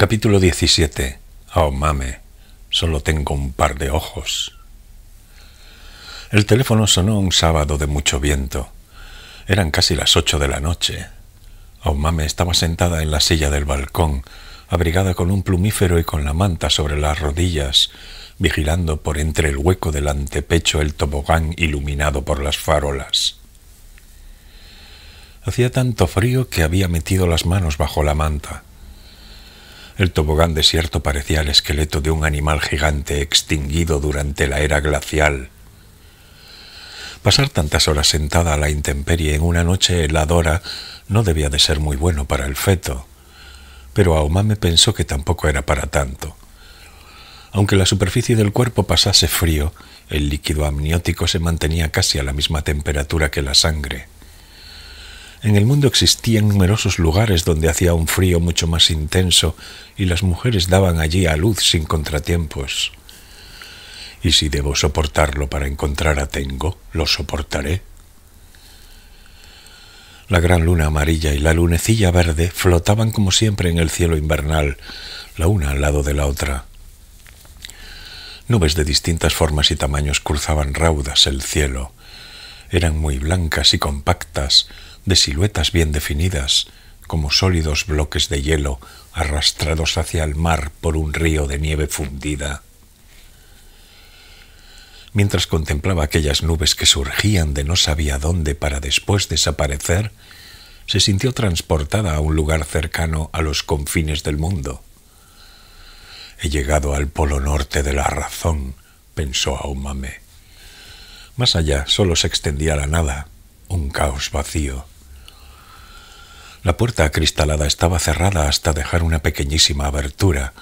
Capítulo 17. Oh, mame, solo tengo un par de ojos. El teléfono sonó un sábado de mucho viento. Eran casi las ocho de la noche. Oh, mame estaba sentada en la silla del balcón, abrigada con un plumífero y con la manta sobre las rodillas, vigilando por entre el hueco del antepecho el tobogán iluminado por las farolas. Hacía tanto frío que había metido las manos bajo la manta. El tobogán desierto parecía el esqueleto de un animal gigante extinguido durante la era glacial. Pasar tantas horas sentada a la intemperie en una noche heladora no debía de ser muy bueno para el feto, pero Aumame pensó que tampoco era para tanto. Aunque la superficie del cuerpo pasase frío, el líquido amniótico se mantenía casi a la misma temperatura que la sangre. En el mundo existían numerosos lugares donde hacía un frío mucho más intenso y las mujeres daban allí a luz sin contratiempos. Y si debo soportarlo para encontrar a Tengo, lo soportaré. La gran luna amarilla y la lunecilla verde flotaban como siempre en el cielo invernal, la una al lado de la otra. Nubes de distintas formas y tamaños cruzaban raudas el cielo. Eran muy blancas y compactas, de siluetas bien definidas, como sólidos bloques de hielo arrastrados hacia el mar por un río de nieve fundida. Mientras contemplaba aquellas nubes que surgían de no sabía dónde para después desaparecer, se sintió transportada a un lugar cercano a los confines del mundo. He llegado al polo norte de la razón, pensó Aumame. Más allá solo se extendía la nada, un caos vacío. La puerta acristalada estaba cerrada hasta dejar una pequeñísima abertura,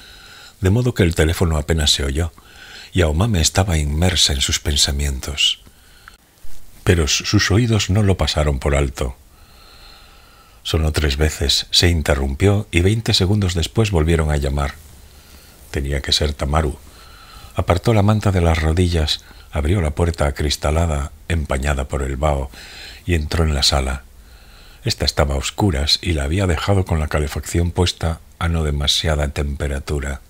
de modo que el teléfono apenas se oyó, y Aomame estaba inmersa en sus pensamientos. Pero sus oídos no lo pasaron por alto. Sonó tres veces, se interrumpió y veinte segundos después volvieron a llamar. Tenía que ser Tamaru. Apartó la manta de las rodillas, abrió la puerta acristalada, empañada por el vaho, y entró en la sala. Esta estaba a oscuras y la había dejado con la calefacción puesta a no demasiada temperatura.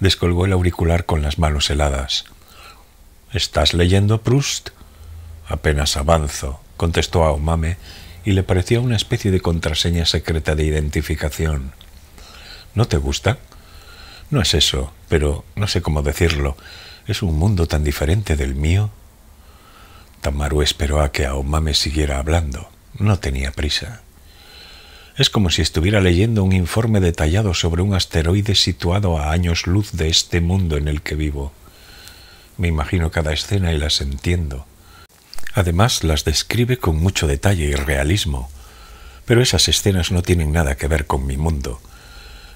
Descolgó el auricular con las manos heladas. ¿Estás leyendo Proust? Apenas avanzo, contestó a Omame y le parecía una especie de contraseña secreta de identificación. ¿No te gusta? No es eso, pero no sé cómo decirlo. Es un mundo tan diferente del mío. Tamaru esperó a que Aomame siguiera hablando. No tenía prisa. Es como si estuviera leyendo un informe detallado sobre un asteroide situado a años luz de este mundo en el que vivo. Me imagino cada escena y las entiendo. Además, las describe con mucho detalle y realismo. Pero esas escenas no tienen nada que ver con mi mundo.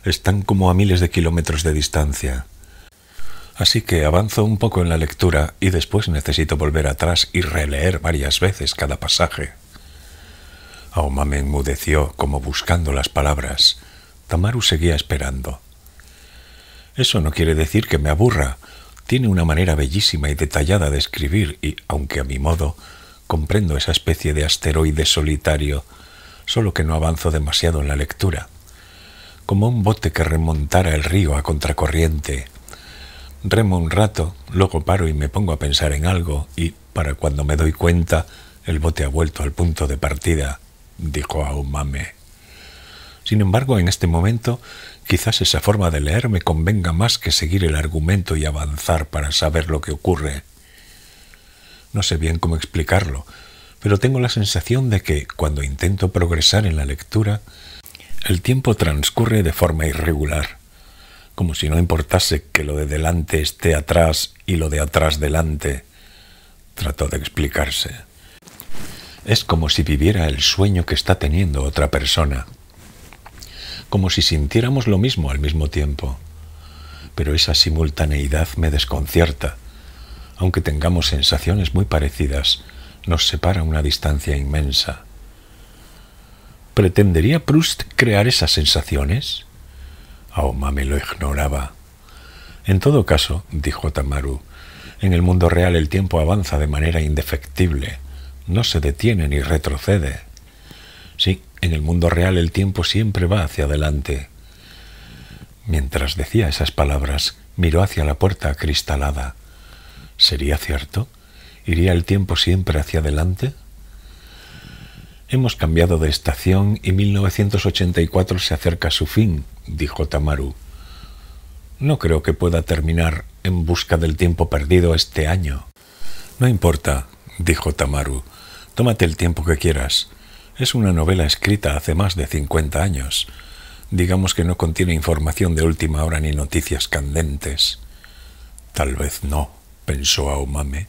Están como a miles de kilómetros de distancia. Así que avanzo un poco en la lectura y después necesito volver atrás y releer varias veces cada pasaje me enmudeció como buscando las palabras. Tamaru seguía esperando. Eso no quiere decir que me aburra. Tiene una manera bellísima y detallada de escribir y, aunque a mi modo, comprendo esa especie de asteroide solitario, solo que no avanzo demasiado en la lectura. Como un bote que remontara el río a contracorriente. Remo un rato, luego paro y me pongo a pensar en algo y, para cuando me doy cuenta, el bote ha vuelto al punto de partida dijo a mame. Sin embargo, en este momento, quizás esa forma de leer me convenga más que seguir el argumento y avanzar para saber lo que ocurre. No sé bien cómo explicarlo, pero tengo la sensación de que, cuando intento progresar en la lectura, el tiempo transcurre de forma irregular, como si no importase que lo de delante esté atrás y lo de atrás delante. Trató de explicarse. Es como si viviera el sueño que está teniendo otra persona. Como si sintiéramos lo mismo al mismo tiempo. Pero esa simultaneidad me desconcierta. Aunque tengamos sensaciones muy parecidas, nos separa una distancia inmensa. ¿Pretendería Proust crear esas sensaciones? Aoma me lo ignoraba. En todo caso, dijo Tamaru, en el mundo real el tiempo avanza de manera indefectible no se detiene ni retrocede. Sí, en el mundo real el tiempo siempre va hacia adelante. Mientras decía esas palabras, miró hacia la puerta acristalada. ¿Sería cierto? ¿Iría el tiempo siempre hacia adelante? Hemos cambiado de estación y 1984 se acerca a su fin, dijo Tamaru. No creo que pueda terminar en busca del tiempo perdido este año. No importa, dijo Tamaru. Tómate el tiempo que quieras. Es una novela escrita hace más de 50 años. Digamos que no contiene información de última hora ni noticias candentes. Tal vez no, pensó Aomame,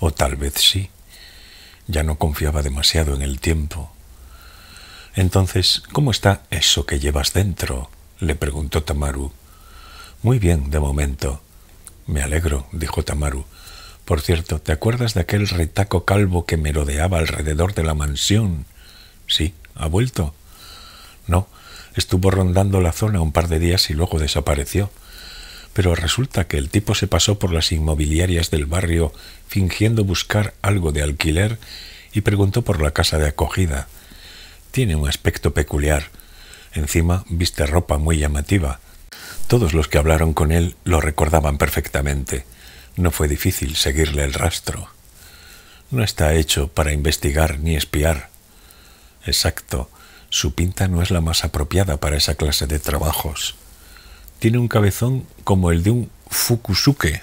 o tal vez sí. Ya no confiaba demasiado en el tiempo. Entonces, ¿cómo está eso que llevas dentro? le preguntó Tamaru. Muy bien, de momento. Me alegro, dijo Tamaru. Por cierto, ¿te acuerdas de aquel retaco calvo que merodeaba alrededor de la mansión? Sí, ha vuelto. No, estuvo rondando la zona un par de días y luego desapareció. Pero resulta que el tipo se pasó por las inmobiliarias del barrio fingiendo buscar algo de alquiler y preguntó por la casa de acogida. Tiene un aspecto peculiar. Encima viste ropa muy llamativa. Todos los que hablaron con él lo recordaban perfectamente. No fue difícil seguirle el rastro. No está hecho para investigar ni espiar. Exacto, su pinta no es la más apropiada para esa clase de trabajos. Tiene un cabezón como el de un fukusuke,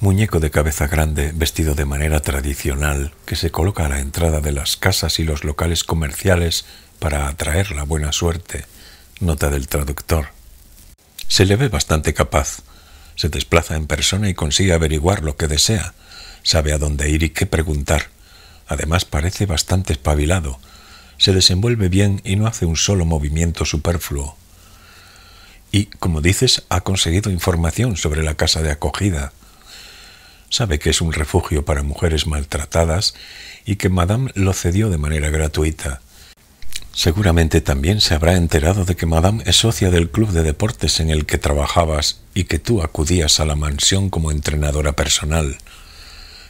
muñeco de cabeza grande vestido de manera tradicional que se coloca a la entrada de las casas y los locales comerciales para atraer la buena suerte. Nota del traductor. Se le ve bastante capaz, se desplaza en persona y consigue averiguar lo que desea, sabe a dónde ir y qué preguntar. Además parece bastante espabilado, se desenvuelve bien y no hace un solo movimiento superfluo. Y, como dices, ha conseguido información sobre la casa de acogida. Sabe que es un refugio para mujeres maltratadas y que Madame lo cedió de manera gratuita. Seguramente también se habrá enterado de que Madame es socia del club de deportes en el que trabajabas y que tú acudías a la mansión como entrenadora personal.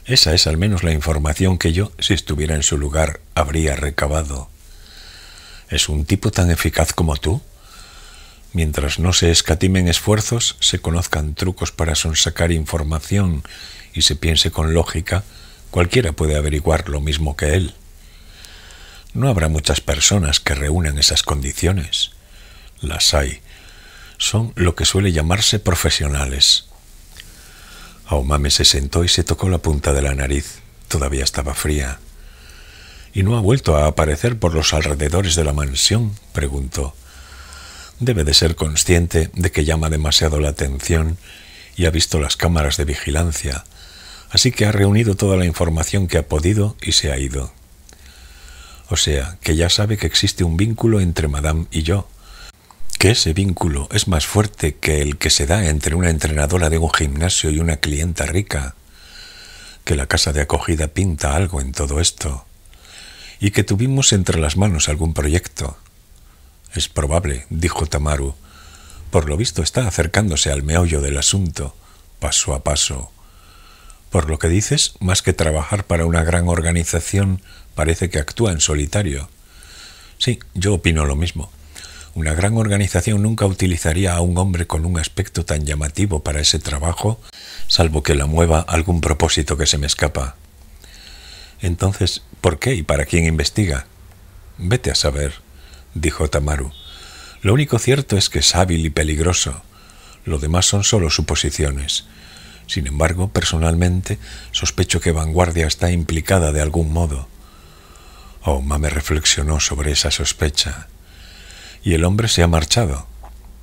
Esa es al menos la información que yo, si estuviera en su lugar, habría recabado. ¿Es un tipo tan eficaz como tú? Mientras no se escatimen esfuerzos, se conozcan trucos para sonsacar información y se piense con lógica, cualquiera puede averiguar lo mismo que él. No habrá muchas personas que reúnan esas condiciones. Las hay. Son lo que suele llamarse profesionales. Aumame se sentó y se tocó la punta de la nariz. Todavía estaba fría. ¿Y no ha vuelto a aparecer por los alrededores de la mansión? preguntó. Debe de ser consciente de que llama demasiado la atención y ha visto las cámaras de vigilancia, así que ha reunido toda la información que ha podido y se ha ido. O sea, que ya sabe que existe un vínculo entre Madame y yo. Que ese vínculo es más fuerte que el que se da entre una entrenadora de un gimnasio y una clienta rica. Que la casa de acogida pinta algo en todo esto. Y que tuvimos entre las manos algún proyecto. Es probable, dijo Tamaru. Por lo visto está acercándose al meollo del asunto, paso a paso. Por lo que dices, más que trabajar para una gran organización, parece que actúa en solitario. Sí, yo opino lo mismo. Una gran organización nunca utilizaría a un hombre con un aspecto tan llamativo para ese trabajo, salvo que la mueva algún propósito que se me escapa. Entonces, ¿por qué y para quién investiga? Vete a saber, dijo Tamaru. Lo único cierto es que es hábil y peligroso. Lo demás son solo suposiciones. Sin embargo, personalmente, sospecho que Vanguardia está implicada de algún modo me reflexionó sobre esa sospecha. Y el hombre se ha marchado.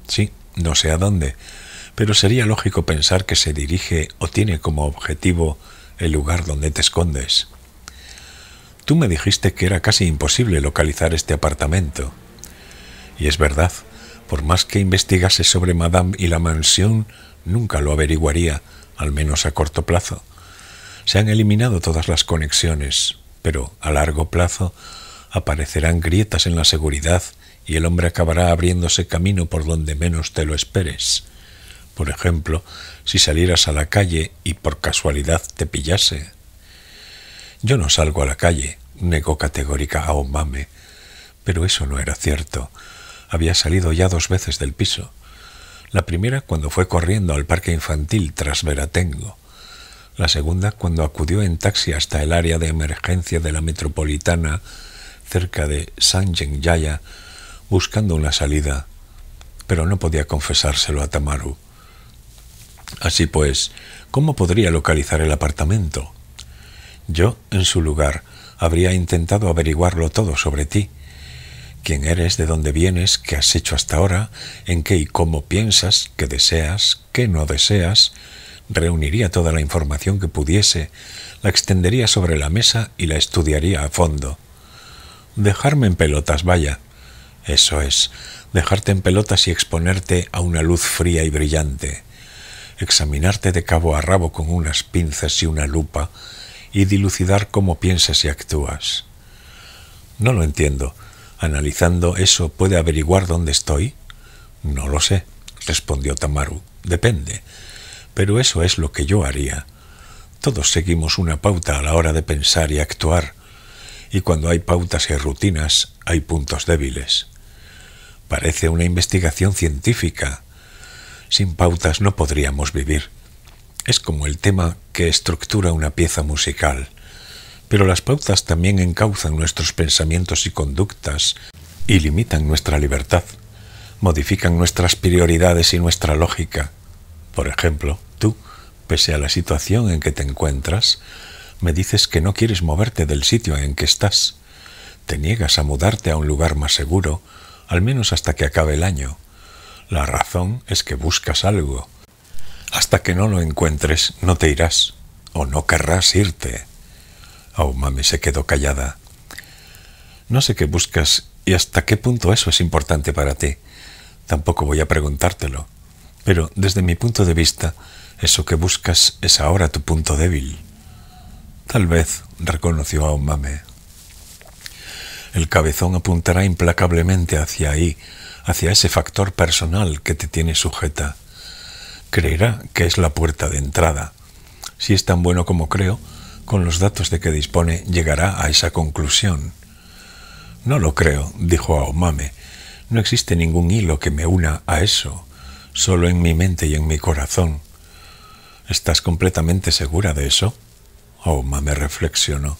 Sí, no sé a dónde, pero sería lógico pensar que se dirige o tiene como objetivo el lugar donde te escondes. Tú me dijiste que era casi imposible localizar este apartamento. Y es verdad, por más que investigase sobre Madame y la mansión, nunca lo averiguaría, al menos a corto plazo. Se han eliminado todas las conexiones pero a largo plazo aparecerán grietas en la seguridad y el hombre acabará abriéndose camino por donde menos te lo esperes. Por ejemplo, si salieras a la calle y por casualidad te pillase. Yo no salgo a la calle, negó categórica a Omame, pero eso no era cierto. Había salido ya dos veces del piso. La primera cuando fue corriendo al parque infantil tras Veratengo la segunda cuando acudió en taxi hasta el área de emergencia de la metropolitana cerca de Yaya buscando una salida, pero no podía confesárselo a Tamaru. Así pues, ¿cómo podría localizar el apartamento? Yo, en su lugar, habría intentado averiguarlo todo sobre ti. ¿Quién eres? ¿De dónde vienes? ¿Qué has hecho hasta ahora? ¿En qué y cómo piensas? ¿Qué deseas? ¿Qué no deseas? reuniría toda la información que pudiese, la extendería sobre la mesa y la estudiaría a fondo. Dejarme en pelotas, vaya. Eso es, dejarte en pelotas y exponerte a una luz fría y brillante. Examinarte de cabo a rabo con unas pinzas y una lupa y dilucidar cómo piensas y actúas. No lo entiendo. Analizando eso, ¿puede averiguar dónde estoy? No lo sé, respondió Tamaru. Depende pero eso es lo que yo haría. Todos seguimos una pauta a la hora de pensar y actuar, y cuando hay pautas y rutinas hay puntos débiles. Parece una investigación científica. Sin pautas no podríamos vivir. Es como el tema que estructura una pieza musical. Pero las pautas también encauzan nuestros pensamientos y conductas y limitan nuestra libertad, modifican nuestras prioridades y nuestra lógica por ejemplo, tú, pese a la situación en que te encuentras, me dices que no quieres moverte del sitio en que estás. Te niegas a mudarte a un lugar más seguro, al menos hasta que acabe el año. La razón es que buscas algo. Hasta que no lo encuentres, no te irás o no querrás irte. Oh, mami se quedó callada. No sé qué buscas y hasta qué punto eso es importante para ti. Tampoco voy a preguntártelo. Pero desde mi punto de vista, eso que buscas es ahora tu punto débil. Tal vez, reconoció Omame. El cabezón apuntará implacablemente hacia ahí, hacia ese factor personal que te tiene sujeta. Creerá que es la puerta de entrada. Si es tan bueno como creo, con los datos de que dispone llegará a esa conclusión. No lo creo, dijo a Omame. No existe ningún hilo que me una a eso solo en mi mente y en mi corazón. ¿Estás completamente segura de eso? Auma? me reflexionó.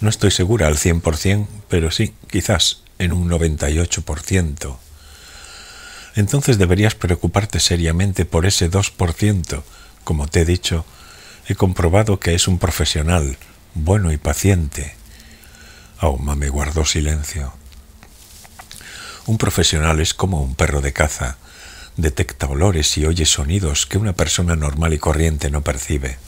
No estoy segura al 100%, pero sí, quizás en un 98%. Entonces deberías preocuparte seriamente por ese 2%. Como te he dicho, he comprobado que es un profesional, bueno y paciente. Auma me guardó silencio. Un profesional es como un perro de caza detecta olores y oye sonidos que una persona normal y corriente no percibe.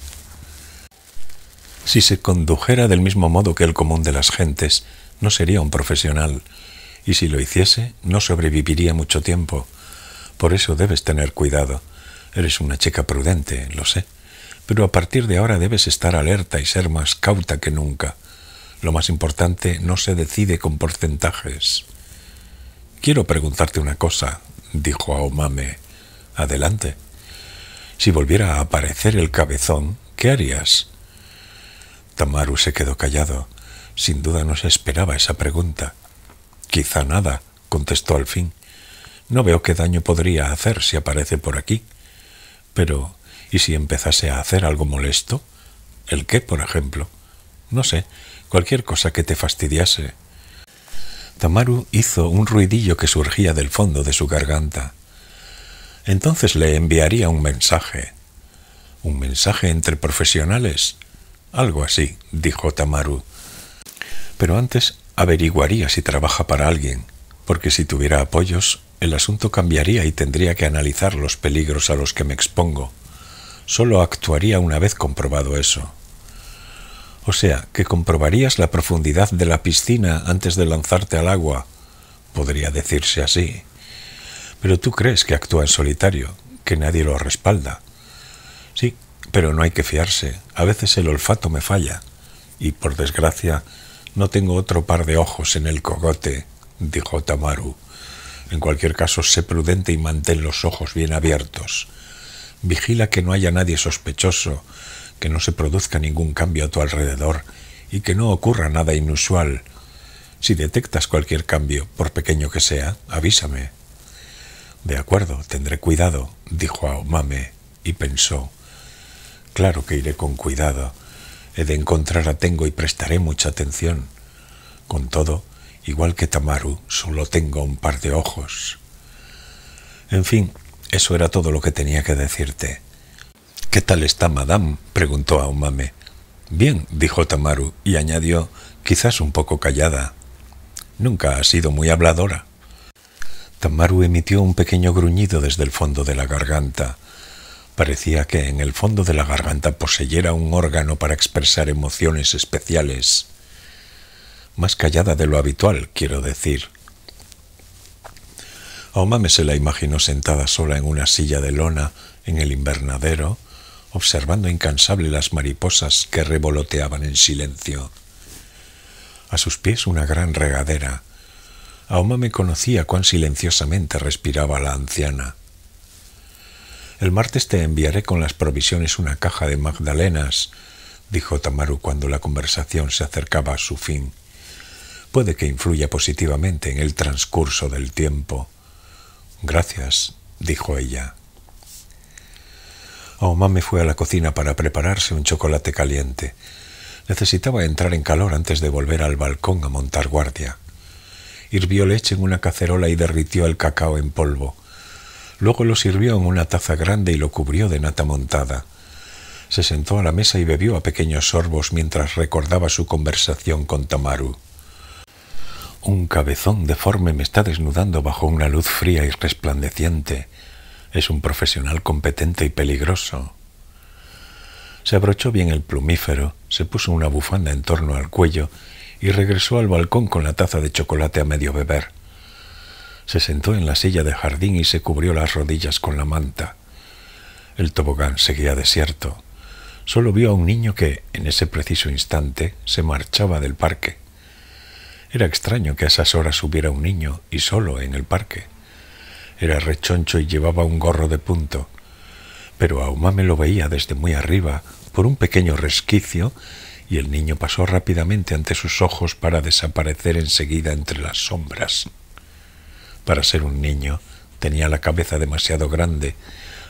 Si se condujera del mismo modo que el común de las gentes, no sería un profesional, y si lo hiciese, no sobreviviría mucho tiempo. Por eso debes tener cuidado. Eres una chica prudente, lo sé, pero a partir de ahora debes estar alerta y ser más cauta que nunca. Lo más importante no se decide con porcentajes. Quiero preguntarte una cosa, dijo a Omame. Adelante. Si volviera a aparecer el cabezón, ¿qué harías? Tamaru se quedó callado. Sin duda no se esperaba esa pregunta. Quizá nada, contestó al fin. No veo qué daño podría hacer si aparece por aquí. Pero, ¿y si empezase a hacer algo molesto? ¿El qué, por ejemplo? No sé, cualquier cosa que te fastidiase. Tamaru hizo un ruidillo que surgía del fondo de su garganta. Entonces le enviaría un mensaje. ¿Un mensaje entre profesionales? Algo así, dijo Tamaru. Pero antes averiguaría si trabaja para alguien, porque si tuviera apoyos, el asunto cambiaría y tendría que analizar los peligros a los que me expongo. Solo actuaría una vez comprobado eso. O sea, que comprobarías la profundidad de la piscina antes de lanzarte al agua. Podría decirse así. Pero tú crees que actúa en solitario, que nadie lo respalda. Sí, pero no hay que fiarse. A veces el olfato me falla. Y por desgracia, no tengo otro par de ojos en el cogote, dijo Tamaru. En cualquier caso, sé prudente y mantén los ojos bien abiertos. Vigila que no haya nadie sospechoso que no se produzca ningún cambio a tu alrededor y que no ocurra nada inusual. Si detectas cualquier cambio, por pequeño que sea, avísame. De acuerdo, tendré cuidado, dijo Aomame, y pensó. Claro que iré con cuidado. He de encontrar a Tengo y prestaré mucha atención. Con todo, igual que Tamaru, solo tengo un par de ojos. En fin, eso era todo lo que tenía que decirte. ¿Qué tal está, madame? preguntó a umame Bien, dijo Tamaru, y añadió, quizás un poco callada. Nunca ha sido muy habladora. Tamaru emitió un pequeño gruñido desde el fondo de la garganta. Parecía que en el fondo de la garganta poseyera un órgano para expresar emociones especiales. Más callada de lo habitual, quiero decir. Omame se la imaginó sentada sola en una silla de lona en el invernadero, observando incansable las mariposas que revoloteaban en silencio. A sus pies una gran regadera. Aoma me conocía cuán silenciosamente respiraba la anciana. El martes te enviaré con las provisiones una caja de magdalenas, dijo Tamaru cuando la conversación se acercaba a su fin. Puede que influya positivamente en el transcurso del tiempo. Gracias, dijo ella me fue a la cocina para prepararse un chocolate caliente. Necesitaba entrar en calor antes de volver al balcón a montar guardia. Hirvió leche en una cacerola y derritió el cacao en polvo. Luego lo sirvió en una taza grande y lo cubrió de nata montada. Se sentó a la mesa y bebió a pequeños sorbos mientras recordaba su conversación con Tamaru. Un cabezón deforme me está desnudando bajo una luz fría y resplandeciente. Es un profesional competente y peligroso. Se abrochó bien el plumífero, se puso una bufanda en torno al cuello y regresó al balcón con la taza de chocolate a medio beber. Se sentó en la silla de jardín y se cubrió las rodillas con la manta. El tobogán seguía desierto. Solo vio a un niño que, en ese preciso instante, se marchaba del parque. Era extraño que a esas horas hubiera un niño y solo en el parque. Era rechoncho y llevaba un gorro de punto. Pero a me lo veía desde muy arriba, por un pequeño resquicio, y el niño pasó rápidamente ante sus ojos para desaparecer enseguida entre las sombras. Para ser un niño, tenía la cabeza demasiado grande,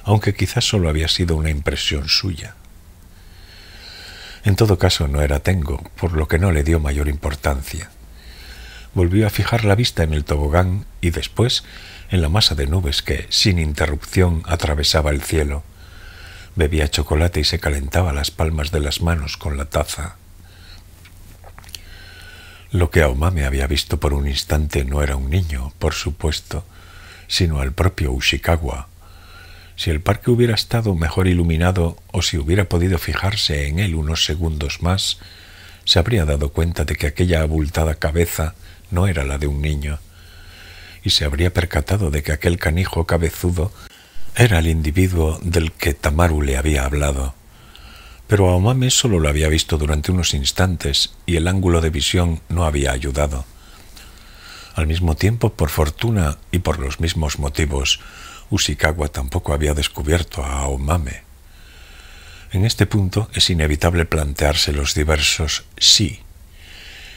aunque quizás solo había sido una impresión suya. En todo caso, no era Tengo, por lo que no le dio mayor importancia volvió a fijar la vista en el tobogán y después en la masa de nubes que, sin interrupción, atravesaba el cielo. Bebía chocolate y se calentaba las palmas de las manos con la taza. Lo que Aomame había visto por un instante no era un niño, por supuesto, sino al propio Ushikawa. Si el parque hubiera estado mejor iluminado o si hubiera podido fijarse en él unos segundos más, se habría dado cuenta de que aquella abultada cabeza no era la de un niño, y se habría percatado de que aquel canijo cabezudo era el individuo del que Tamaru le había hablado. Pero Aomame solo lo había visto durante unos instantes y el ángulo de visión no había ayudado. Al mismo tiempo, por fortuna y por los mismos motivos, Usikawa tampoco había descubierto a Aomame. En este punto es inevitable plantearse los diversos sí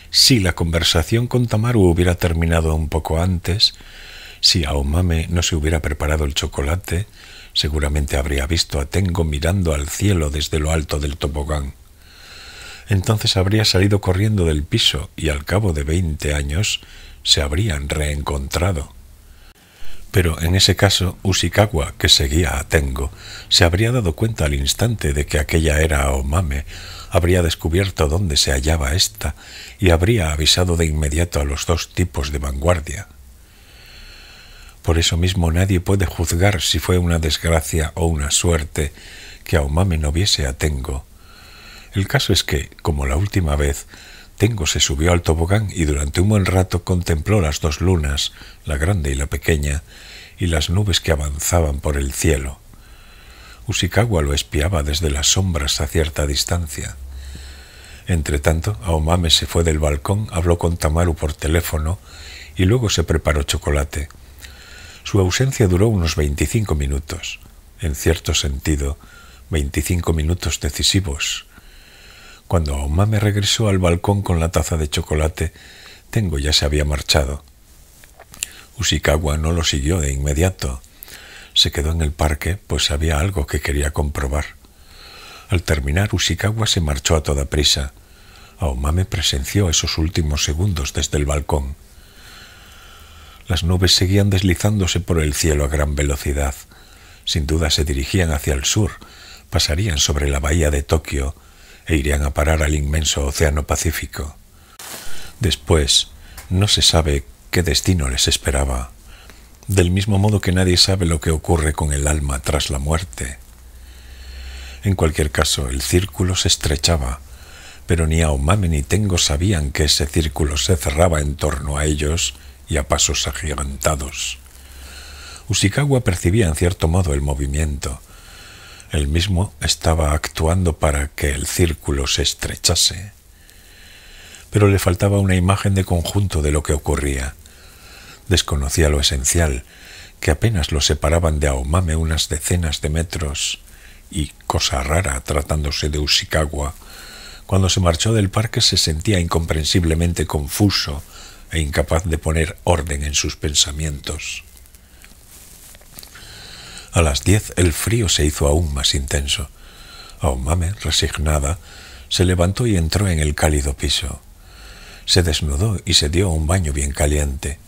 si la conversación con Tamaru hubiera terminado un poco antes, si Aomame no se hubiera preparado el chocolate, seguramente habría visto a Tengo mirando al cielo desde lo alto del tobogán. Entonces habría salido corriendo del piso y al cabo de veinte años se habrían reencontrado. Pero en ese caso, Usikawa, que seguía a Tengo, se habría dado cuenta al instante de que aquella era Aomame, habría descubierto dónde se hallaba ésta y habría avisado de inmediato a los dos tipos de vanguardia. Por eso mismo nadie puede juzgar si fue una desgracia o una suerte que Aumame no viese a Tengo. El caso es que, como la última vez, Tengo se subió al tobogán y durante un buen rato contempló las dos lunas, la grande y la pequeña, y las nubes que avanzaban por el cielo. Usikawa lo espiaba desde las sombras a cierta distancia. Entretanto, Aomame se fue del balcón, habló con Tamaru por teléfono y luego se preparó chocolate. Su ausencia duró unos 25 minutos, en cierto sentido, 25 minutos decisivos. Cuando Aomame regresó al balcón con la taza de chocolate, Tengo ya se había marchado. Usikawa no lo siguió de inmediato se quedó en el parque, pues había algo que quería comprobar. Al terminar, Ushikawa se marchó a toda prisa. Aomame presenció esos últimos segundos desde el balcón. Las nubes seguían deslizándose por el cielo a gran velocidad. Sin duda se dirigían hacia el sur, pasarían sobre la bahía de Tokio e irían a parar al inmenso Océano Pacífico. Después, no se sabe qué destino les esperaba del mismo modo que nadie sabe lo que ocurre con el alma tras la muerte. En cualquier caso, el círculo se estrechaba, pero ni Aumame ni Tengo sabían que ese círculo se cerraba en torno a ellos y a pasos agigantados. Usikawa percibía en cierto modo el movimiento. El mismo estaba actuando para que el círculo se estrechase. Pero le faltaba una imagen de conjunto de lo que ocurría. Desconocía lo esencial, que apenas lo separaban de Aomame unas decenas de metros, y, cosa rara tratándose de Ushikawa, cuando se marchó del parque se sentía incomprensiblemente confuso e incapaz de poner orden en sus pensamientos. A las diez el frío se hizo aún más intenso. Aomame, resignada, se levantó y entró en el cálido piso. Se desnudó y se dio un baño bien caliente.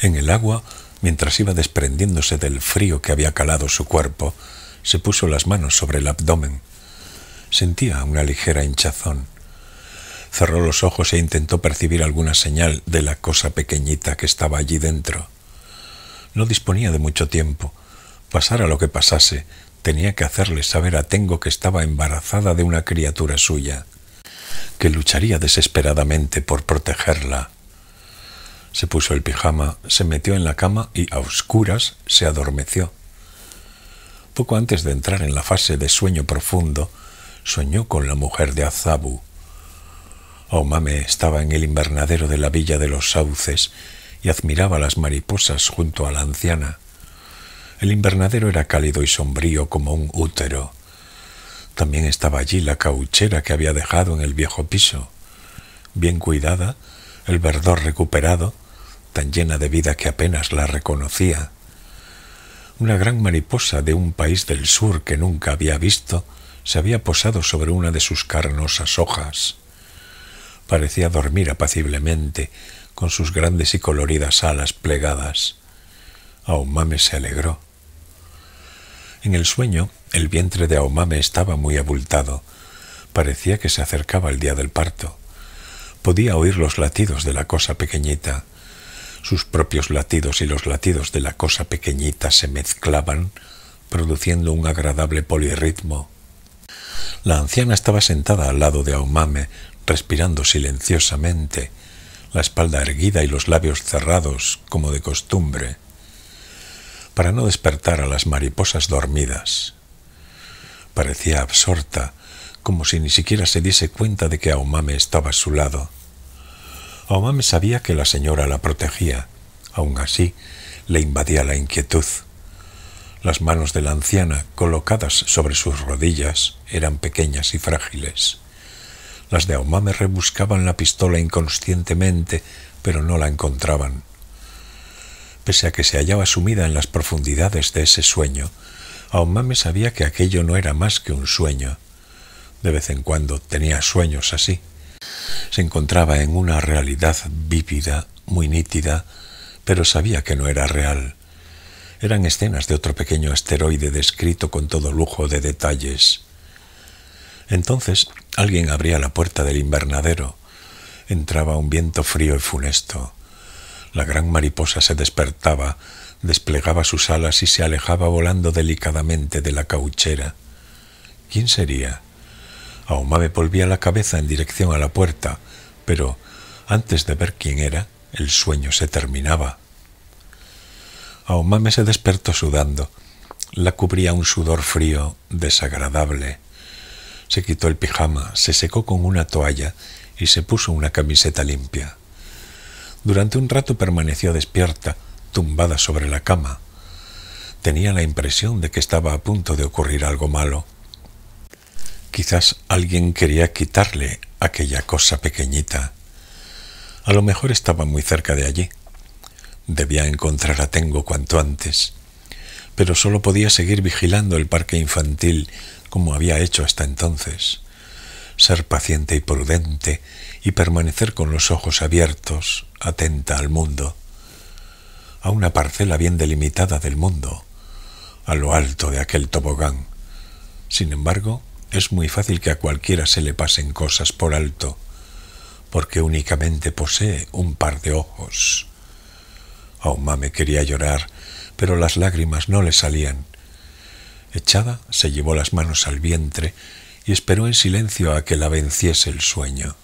En el agua, mientras iba desprendiéndose del frío que había calado su cuerpo, se puso las manos sobre el abdomen. Sentía una ligera hinchazón. Cerró los ojos e intentó percibir alguna señal de la cosa pequeñita que estaba allí dentro. No disponía de mucho tiempo. Pasara lo que pasase, tenía que hacerle saber a Tengo que estaba embarazada de una criatura suya, que lucharía desesperadamente por protegerla se puso el pijama, se metió en la cama y a oscuras se adormeció. Poco antes de entrar en la fase de sueño profundo, soñó con la mujer de Azabu. Omame oh, estaba en el invernadero de la villa de los sauces y admiraba las mariposas junto a la anciana. El invernadero era cálido y sombrío como un útero. También estaba allí la cauchera que había dejado en el viejo piso. Bien cuidada, el verdor recuperado, tan llena de vida que apenas la reconocía. Una gran mariposa de un país del sur que nunca había visto se había posado sobre una de sus carnosas hojas. Parecía dormir apaciblemente, con sus grandes y coloridas alas plegadas. Aumame se alegró. En el sueño, el vientre de Aumame estaba muy abultado. Parecía que se acercaba el día del parto. Podía oír los latidos de la cosa pequeñita. Sus propios latidos y los latidos de la cosa pequeñita se mezclaban, produciendo un agradable polirritmo. La anciana estaba sentada al lado de Aumame, respirando silenciosamente, la espalda erguida y los labios cerrados, como de costumbre, para no despertar a las mariposas dormidas. Parecía absorta, como si ni siquiera se diese cuenta de que Aumame estaba a su lado. Aumame oh, sabía que la señora la protegía. Aun así, le invadía la inquietud. Las manos de la anciana, colocadas sobre sus rodillas, eran pequeñas y frágiles. Las de Aumame rebuscaban la pistola inconscientemente, pero no la encontraban. Pese a que se hallaba sumida en las profundidades de ese sueño, Aumame sabía que aquello no era más que un sueño. De vez en cuando tenía sueños así. Se encontraba en una realidad vívida, muy nítida, pero sabía que no era real. Eran escenas de otro pequeño asteroide descrito con todo lujo de detalles. Entonces alguien abría la puerta del invernadero. Entraba un viento frío y funesto. La gran mariposa se despertaba, desplegaba sus alas y se alejaba volando delicadamente de la cauchera. ¿Quién sería? Aumame volvía la cabeza en dirección a la puerta, pero antes de ver quién era, el sueño se terminaba. aumame se despertó sudando. La cubría un sudor frío, desagradable. Se quitó el pijama, se secó con una toalla y se puso una camiseta limpia. Durante un rato permaneció despierta, tumbada sobre la cama. Tenía la impresión de que estaba a punto de ocurrir algo malo. Quizás alguien quería quitarle aquella cosa pequeñita. A lo mejor estaba muy cerca de allí. Debía encontrar a Tengo cuanto antes. Pero solo podía seguir vigilando el parque infantil como había hecho hasta entonces. Ser paciente y prudente y permanecer con los ojos abiertos, atenta al mundo. A una parcela bien delimitada del mundo, a lo alto de aquel tobogán. Sin embargo, es muy fácil que a cualquiera se le pasen cosas por alto, porque únicamente posee un par de ojos. Oh, me quería llorar, pero las lágrimas no le salían. Echada, se llevó las manos al vientre y esperó en silencio a que la venciese el sueño.